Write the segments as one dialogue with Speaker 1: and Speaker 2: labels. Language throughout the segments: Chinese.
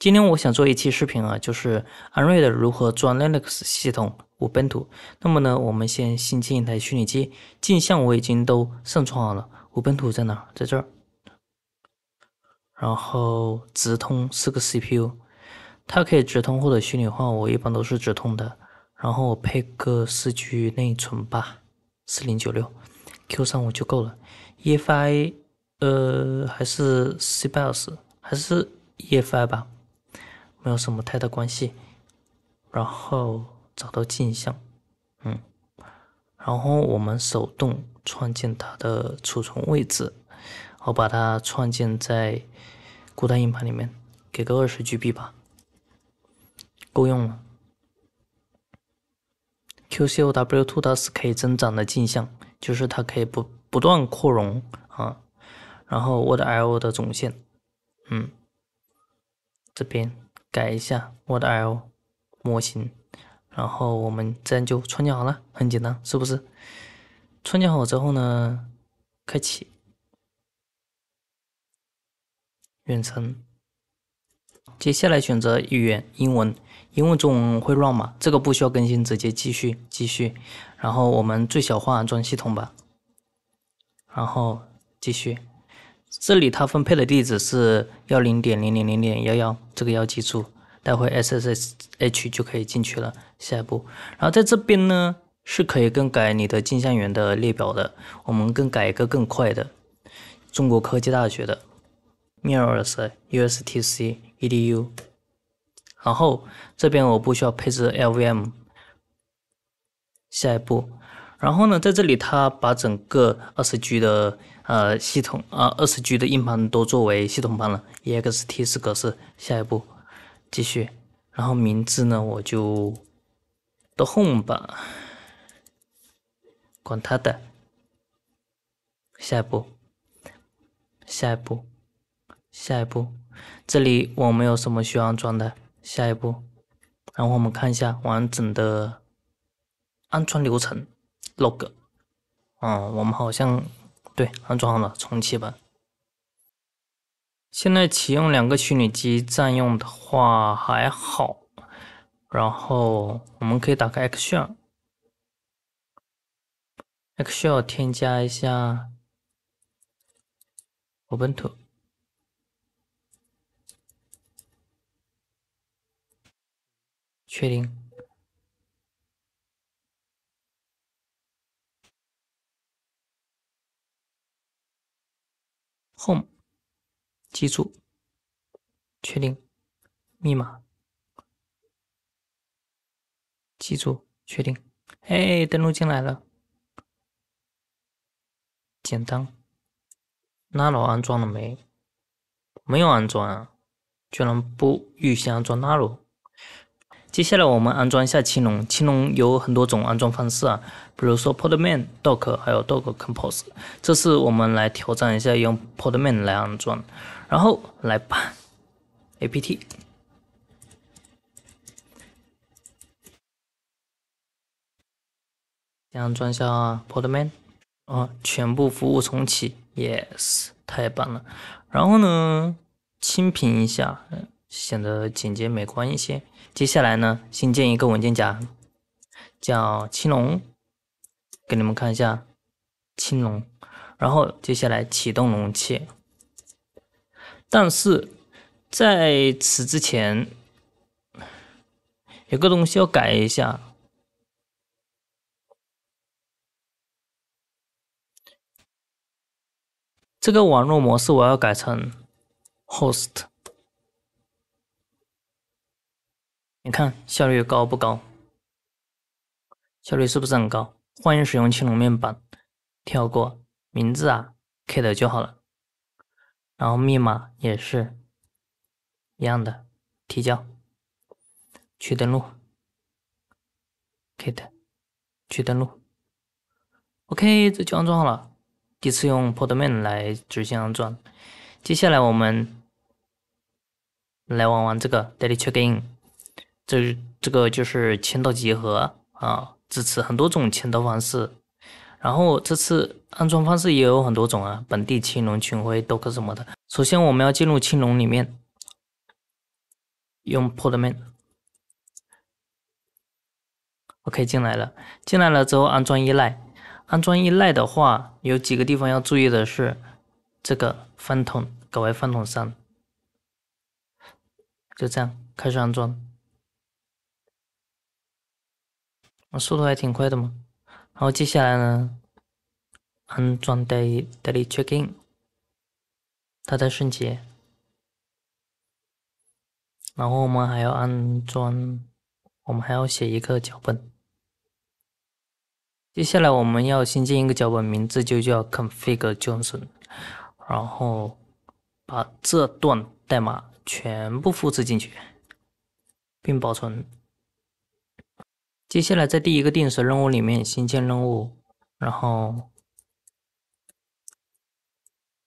Speaker 1: 今天我想做一期视频啊，就是安瑞的如何装 Linux 系统无本图。那么呢，我们先新建一台虚拟机，镜像我已经都上传好了。无本图在哪？在这儿。然后直通四个 CPU，它可以直通或者虚拟化，我一般都是直通的。然后我配个四 G 内存吧，四零九六 Q 三五就够了。E F I 呃还是 C i o S 还是 E F I 吧。没有什么太大关系，然后找到镜像，嗯，然后我们手动创建它的储存位置，我把它创建在固态硬盘里面，给个二十 G B 吧，够用了。Q C O W Two 它是可以增长的镜像，就是它可以不不断扩容啊，然后 Word L 的总线，嗯，这边。改一下我的 L 模型，然后我们这样就创建好了，很简单，是不是？创建好之后呢，开启远程，接下来选择语言英文，英文中文会乱码，这个不需要更新，直接继续继续。然后我们最小化安装系统吧，然后继续。这里它分配的地址是幺零点零零零点幺幺，这个要记住。待会 S S S H 就可以进去了。下一步，然后在这边呢，是可以更改你的镜像源的列表的。我们更改一个更快的，中国科技大学的 mirrors ustc edu。然后这边我不需要配置 L V M。下一步。然后呢，在这里他把整个二十 G 的呃系统啊，二十 G 的硬盘都作为系统盘了，EXT4 格式。下一步，继续。然后名字呢，我就 The Home 吧，管他的。下一步，下一步，下一步，这里我没有什么需要安装的。下一步，然后我们看一下完整的安装流程。log，嗯，我们好像对安装了重启吧。现在启用两个虚拟机占用的话还好，然后我们可以打开 e x c e l e x c e l l 添加一下 Ubuntu，确定。Home，记住，确定，密码，记住，确定，哎，登录进来了，简单 n a n o 安装了没？没有安装啊，居然不预先安装 n a n o 接下来我们安装一下青龙。青龙有很多种安装方式啊，比如说 Podman、Docker，还有 Docker Compose。这次我们来挑战一下用 Podman 来安装，然后来吧，APT，先安装一下 Podman，啊，全部服务重启，Yes，太棒了。然后呢，清屏一下。显得简洁美观一些。接下来呢，新建一个文件夹，叫青龙，给你们看一下青龙。然后接下来启动容器，但是在此之前有个东西要改一下，这个网络模式我要改成 host。你看效率高不高？效率是不是很高？欢迎使用青龙面板，跳过名字啊，kit 就好了。然后密码也是一样的，提交去登录，kit 去登录，OK 这就安装好了。第一次用 Podman 来执行安装，接下来我们来玩玩这个 Daily Checkin。这这个就是签到集合啊，支持很多种签到方式，然后这次安装方式也有很多种啊，本地青龙群晖 docker 什么的。首先我们要进入青龙里面，用 podman，OK 进来了，进来了之后安装依赖，安装依赖的话有几个地方要注意的是，这个翻桶改为翻桶三，就这样开始安装。我速度还挺快的嘛，然后接下来呢，安装 daily daily 得得里确定，它在瞬间。然后我们还要安装，我们还要写一个脚本。接下来我们要新建一个脚本，名字就叫 config.json，然后把这段代码全部复制进去，并保存。接下来，在第一个定时任务里面新建任务，然后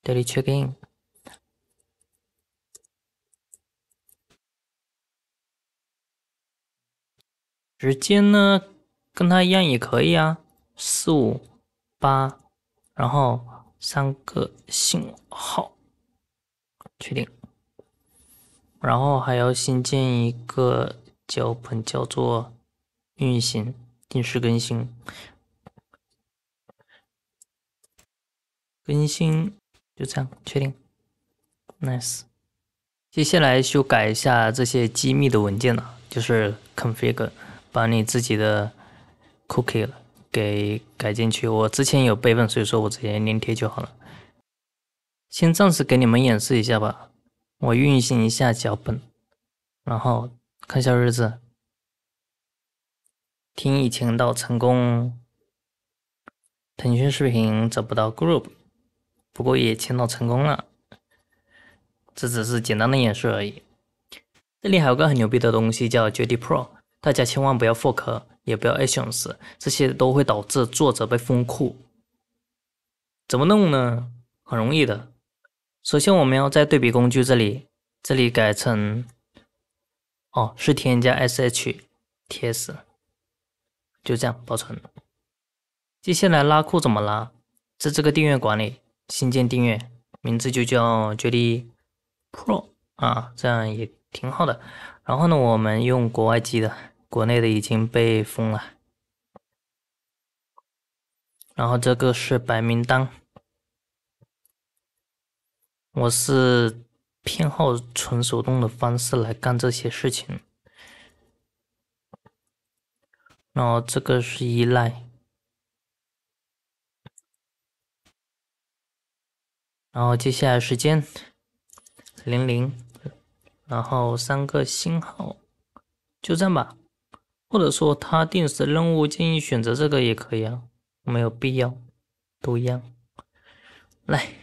Speaker 1: daily checkin，时间呢跟它一样也可以啊，四五八，然后三个信号，确定，然后还要新建一个脚本叫做。运行定时更新，更新就这样，确定，nice。接下来修改一下这些机密的文件了，就是 config，把你自己的 cookie 给改进去。我之前有备份，所以说我直接粘贴就好了。先暂时给你们演示一下吧，我运行一下脚本，然后看一下日志，听一千到成功，腾讯视频找不到 group，不过也签到成功了。这只是简单的演示而已。这里还有个很牛逼的东西叫 j d Pro，大家千万不要 fork，也不要 c t i o n s 这些都会导致作者被封库。怎么弄呢？很容易的。首先我们要在对比工具这里，这里改成哦，是添加 shts。就这样保存。接下来拉库怎么拉？在这个订阅管理，新建订阅，名字就叫“绝地 Pro” 啊，这样也挺好的。然后呢，我们用国外机的，国内的已经被封了。然后这个是白名单。我是偏好纯手动的方式来干这些事情。然后这个是依赖，然后接下来时间零零，然后三个星号，就这样吧。或者说他定时任务，建议选择这个也可以啊，没有必要，都一样。来，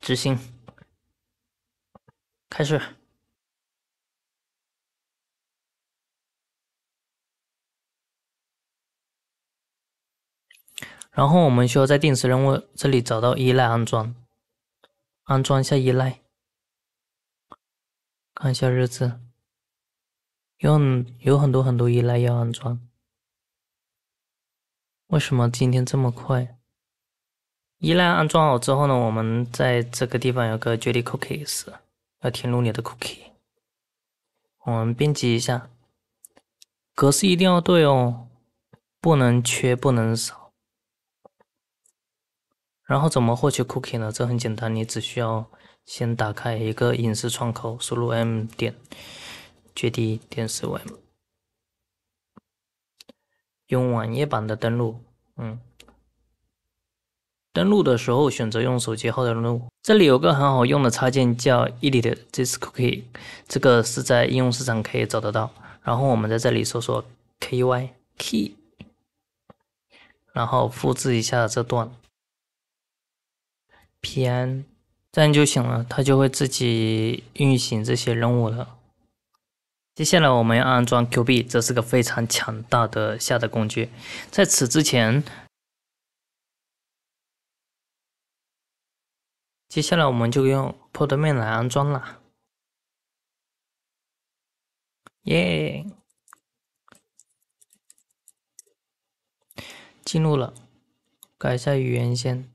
Speaker 1: 执行，开始。然后我们需要在定时任务这里找到依赖安装，安装一下依赖，看一下日志，有很有很多很多依赖要安装。为什么今天这么快？依赖安装好之后呢？我们在这个地方有个 Jelly Cookies，要填入你的 Cookie。我们编辑一下，格式一定要对哦，不能缺，不能少。然后怎么获取 Cookie 呢？这很简单，你只需要先打开一个隐私窗口，输入 m 点绝地电视 m 用网页版的登录。嗯，登录的时候选择用手机号登录。这里有个很好用的插件，叫 Edd This Cookie，这个是在应用市场可以找得到。然后我们在这里搜索 KY Key，然后复制一下这段。p n 这样就行了，它就会自己运行这些任务了。接下来我们要安装 Q.B.，这是个非常强大的下载工具。在此之前，接下来我们就用 p o d m a n 来安装了。耶，进入了，改一下语言先。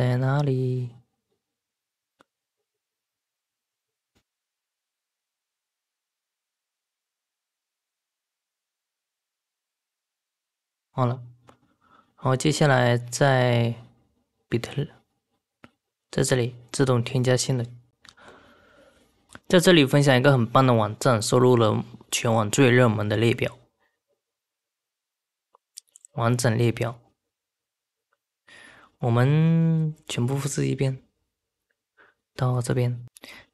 Speaker 1: 在哪里？忘了。然后接下来在比特在这里自动添加新的。在这里分享一个很棒的网站，收录了全网最热门的列表，完整列表。我们全部复制一遍到这边，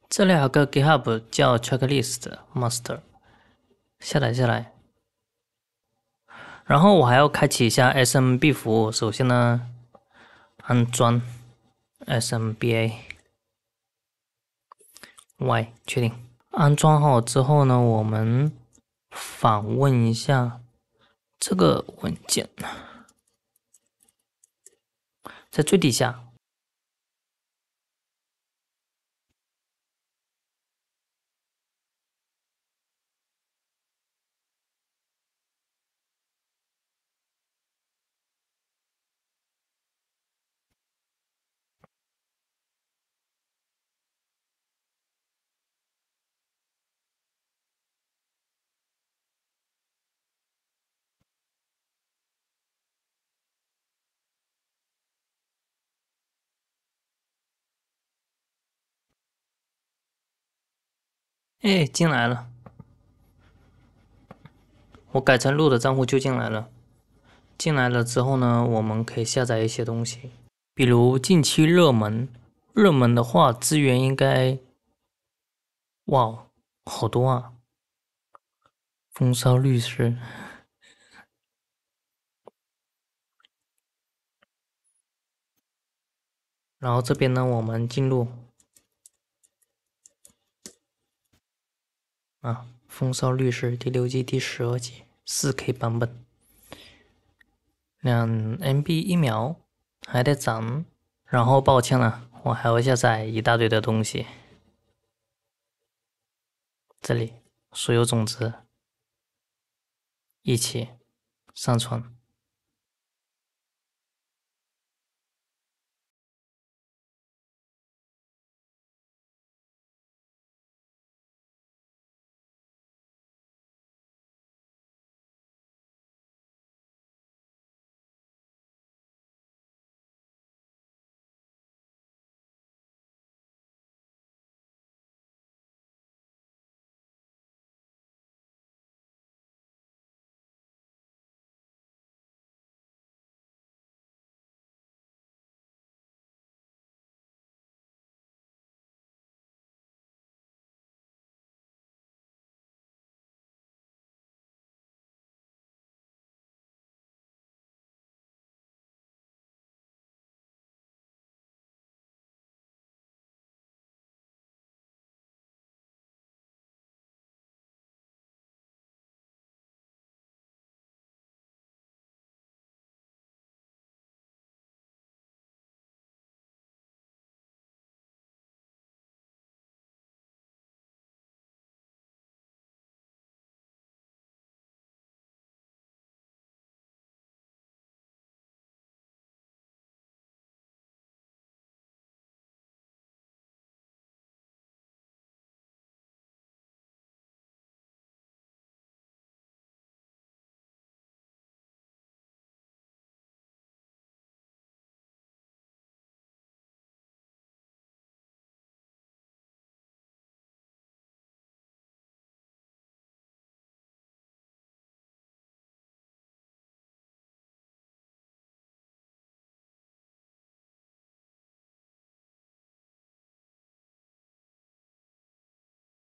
Speaker 1: 这里有个 GitHub 叫 checklist master，下载下来。然后我还要开启一下 SMB 服务。首先呢，安装 SMB a 喂，确定。安装好之后呢，我们访问一下这个文件。在最底下。哎，进来了！我改成录的账户就进来了。进来了之后呢，我们可以下载一些东西，比如近期热门。热门的话，资源应该哇，好多啊！风骚律师。然后这边呢，我们进入。啊，《风骚律师》第六季第十二集，四 K 版本，两 MB 疫秒，还得涨。然后，抱歉了，我还要下载一大堆的东西。这里所有种子一起上传。